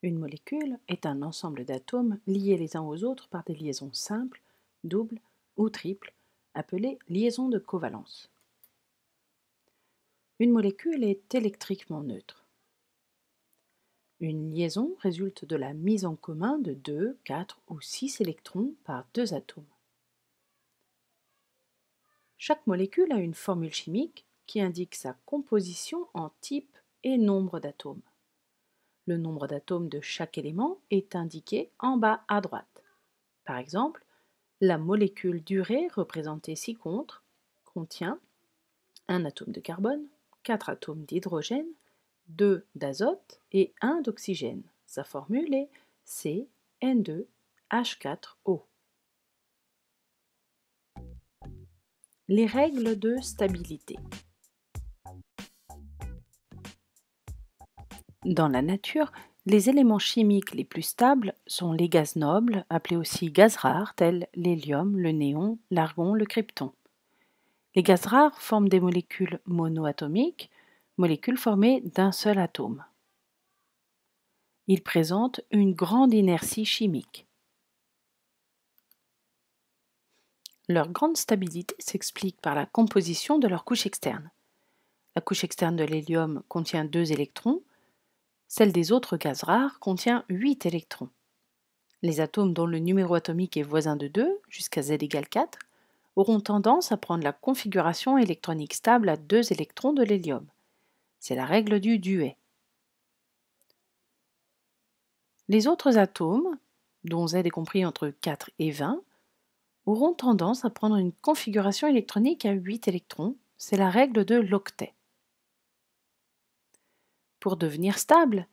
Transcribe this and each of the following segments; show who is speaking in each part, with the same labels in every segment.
Speaker 1: Une molécule est un ensemble d'atomes liés les uns aux autres par des liaisons simples, doubles ou triples, appelées liaisons de covalence. Une molécule est électriquement neutre. Une liaison résulte de la mise en commun de deux, quatre ou six électrons par deux atomes. Chaque molécule a une formule chimique qui indique sa composition en type et nombre d'atomes. Le nombre d'atomes de chaque élément est indiqué en bas à droite. Par exemple, la molécule d'urée représentée ci-contre contient un atome de carbone, 4 atomes d'hydrogène, 2 d'azote et un d'oxygène. Sa formule est CN2H4O. Les règles de stabilité. Dans la nature, les éléments chimiques les plus stables sont les gaz nobles, appelés aussi gaz rares, tels l'hélium, le néon, l'argon, le krypton. Les gaz rares forment des molécules monoatomiques, molécules formées d'un seul atome. Ils présentent une grande inertie chimique. Leur grande stabilité s'explique par la composition de leur couche externe. La couche externe de l'hélium contient deux électrons, celle des autres gaz rares contient 8 électrons. Les atomes dont le numéro atomique est voisin de 2, jusqu'à Z égale 4, auront tendance à prendre la configuration électronique stable à 2 électrons de l'hélium. C'est la règle du duet. Les autres atomes, dont Z est compris entre 4 et 20, auront tendance à prendre une configuration électronique à 8 électrons. C'est la règle de l'octet. Pour devenir stable,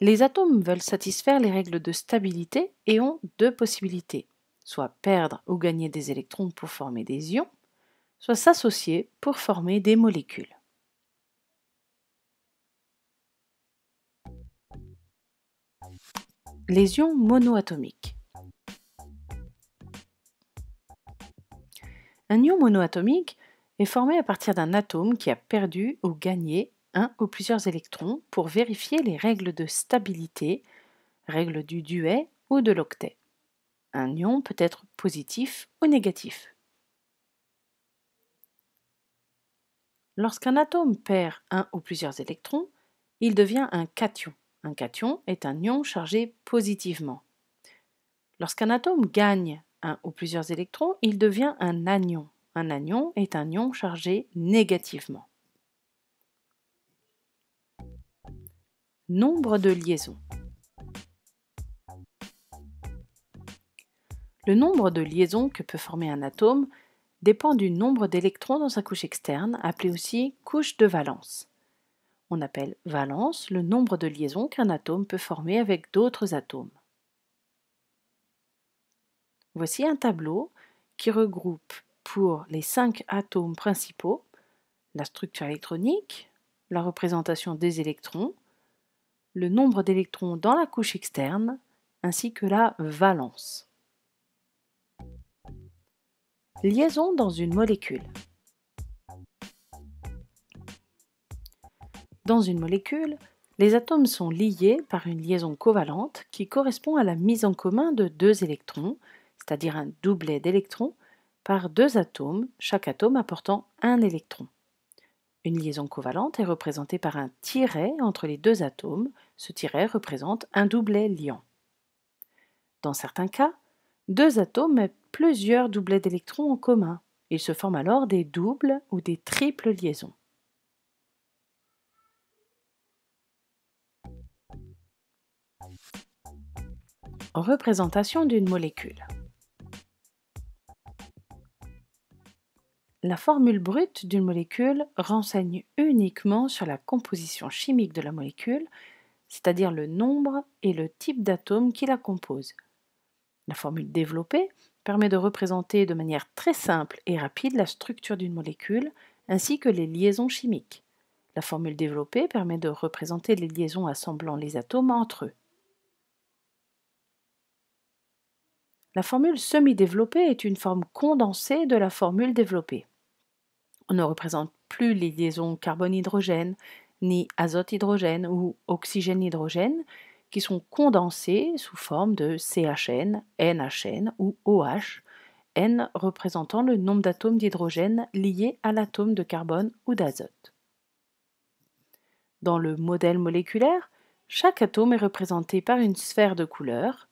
Speaker 1: les atomes veulent satisfaire les règles de stabilité et ont deux possibilités, soit perdre ou gagner des électrons pour former des ions, soit s'associer pour former des molécules. Les ions monoatomiques. Un ion monoatomique est formé à partir d'un atome qui a perdu ou gagné un ou plusieurs électrons pour vérifier les règles de stabilité, règles du duet ou de l'octet. Un ion peut être positif ou négatif. Lorsqu'un atome perd un ou plusieurs électrons, il devient un cation. Un cation est un ion chargé positivement. Lorsqu'un atome gagne un ou plusieurs électrons, il devient un anion. Un anion est un ion chargé négativement. Nombre de liaisons. Le nombre de liaisons que peut former un atome dépend du nombre d'électrons dans sa couche externe, appelée aussi couche de valence. On appelle valence le nombre de liaisons qu'un atome peut former avec d'autres atomes. Voici un tableau qui regroupe pour les cinq atomes principaux la structure électronique, la représentation des électrons, le nombre d'électrons dans la couche externe, ainsi que la valence. Liaison dans une molécule. Dans une molécule, les atomes sont liés par une liaison covalente qui correspond à la mise en commun de deux électrons, c'est-à-dire un doublet d'électrons, par deux atomes, chaque atome apportant un électron. Une liaison covalente est représentée par un tiret entre les deux atomes. Ce tiret représente un doublet liant. Dans certains cas, deux atomes mettent plusieurs doublets d'électrons en commun. Ils se forment alors des doubles ou des triples liaisons. Représentation d'une molécule. La formule brute d'une molécule renseigne uniquement sur la composition chimique de la molécule, c'est-à-dire le nombre et le type d'atomes qui la composent. La formule développée permet de représenter de manière très simple et rapide la structure d'une molécule ainsi que les liaisons chimiques. La formule développée permet de représenter les liaisons assemblant les atomes entre eux. La formule semi-développée est une forme condensée de la formule développée ne représente plus les liaisons carbone-hydrogène, ni azote-hydrogène ou oxygène-hydrogène, qui sont condensées sous forme de CHN, NHN ou OH, N représentant le nombre d'atomes d'hydrogène liés à l'atome de carbone ou d'azote. Dans le modèle moléculaire, chaque atome est représenté par une sphère de couleur,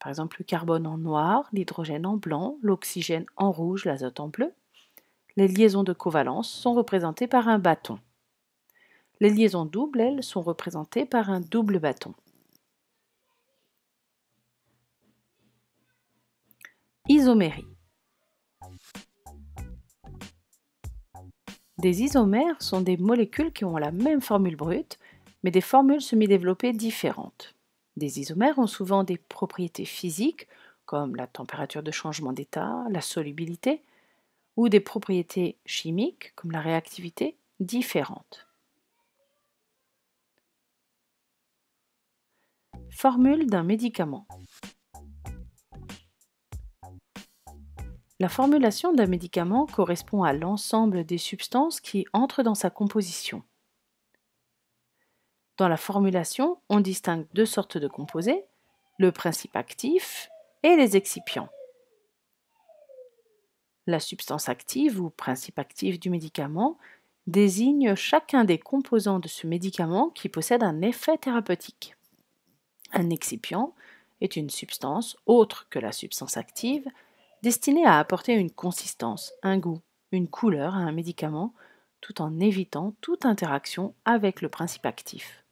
Speaker 1: par exemple le carbone en noir, l'hydrogène en blanc, l'oxygène en rouge, l'azote en bleu. Les liaisons de covalence sont représentées par un bâton. Les liaisons doubles, elles, sont représentées par un double bâton. Isomérie. Des isomères sont des molécules qui ont la même formule brute, mais des formules semi-développées différentes. Des isomères ont souvent des propriétés physiques, comme la température de changement d'état, la solubilité, ou des propriétés chimiques, comme la réactivité, différentes. Formule d'un médicament. La formulation d'un médicament correspond à l'ensemble des substances qui entrent dans sa composition. Dans la formulation, on distingue deux sortes de composés, le principe actif et les excipients. La substance active ou principe actif du médicament désigne chacun des composants de ce médicament qui possède un effet thérapeutique. Un excipient est une substance autre que la substance active destinée à apporter une consistance, un goût, une couleur à un médicament tout en évitant toute interaction avec le principe actif.